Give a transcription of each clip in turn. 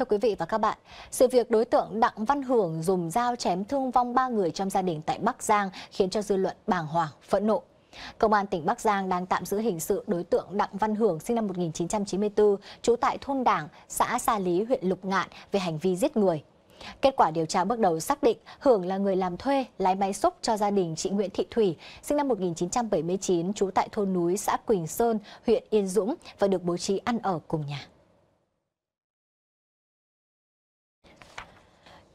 Thưa quý vị và các bạn, sự việc đối tượng Đặng Văn Hưởng dùng dao chém thương vong ba người trong gia đình tại Bắc Giang khiến cho dư luận bàng hoàng, phẫn nộ. Công an tỉnh Bắc Giang đang tạm giữ hình sự đối tượng Đặng Văn Hưởng sinh năm 1994, trú tại thôn Đảng, xã Sa Lý, huyện Lục Ngạn về hành vi giết người. Kết quả điều tra bước đầu xác định Hưởng là người làm thuê, lái máy xúc cho gia đình chị Nguyễn Thị Thủy, sinh năm 1979, trú tại thôn núi xã Quỳnh Sơn, huyện Yên Dũng và được bố trí ăn ở cùng nhà.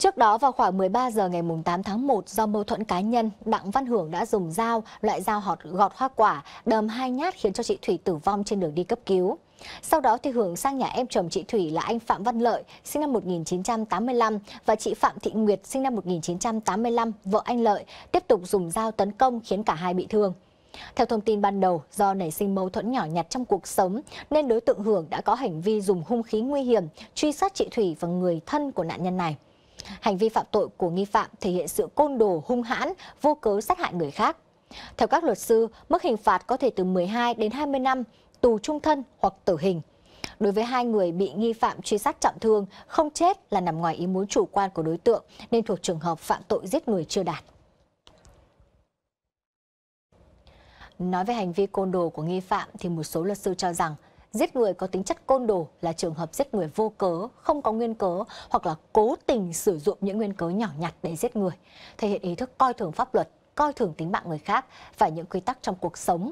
Trước đó vào khoảng 13 giờ ngày 8 tháng 1 do mâu thuẫn cá nhân, Đặng Văn Hưởng đã dùng dao, loại dao họt gọt hoa quả, đâm hai nhát khiến cho chị Thủy tử vong trên đường đi cấp cứu. Sau đó thì Hưởng sang nhà em chồng chị Thủy là anh Phạm Văn Lợi, sinh năm 1985 và chị Phạm Thị Nguyệt, sinh năm 1985, vợ anh Lợi, tiếp tục dùng dao tấn công khiến cả hai bị thương. Theo thông tin ban đầu, do nảy sinh mâu thuẫn nhỏ nhặt trong cuộc sống nên đối tượng Hưởng đã có hành vi dùng hung khí nguy hiểm truy sát chị Thủy và người thân của nạn nhân này. Hành vi phạm tội của nghi phạm thể hiện sự côn đồ, hung hãn, vô cớ sát hại người khác. Theo các luật sư, mức hình phạt có thể từ 12 đến 20 năm, tù trung thân hoặc tử hình. Đối với hai người bị nghi phạm truy sát trọng thương, không chết là nằm ngoài ý muốn chủ quan của đối tượng nên thuộc trường hợp phạm tội giết người chưa đạt. Nói về hành vi côn đồ của nghi phạm thì một số luật sư cho rằng giết người có tính chất côn đồ là trường hợp giết người vô cớ, không có nguyên cớ hoặc là cố tình sử dụng những nguyên cớ nhỏ nhặt để giết người, thể hiện ý thức coi thường pháp luật, coi thường tính mạng người khác và những quy tắc trong cuộc sống.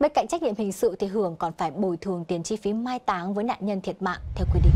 Bên cạnh trách nhiệm hình sự thì Hường còn phải bồi thường tiền chi phí mai táng với nạn nhân thiệt mạng theo quy định.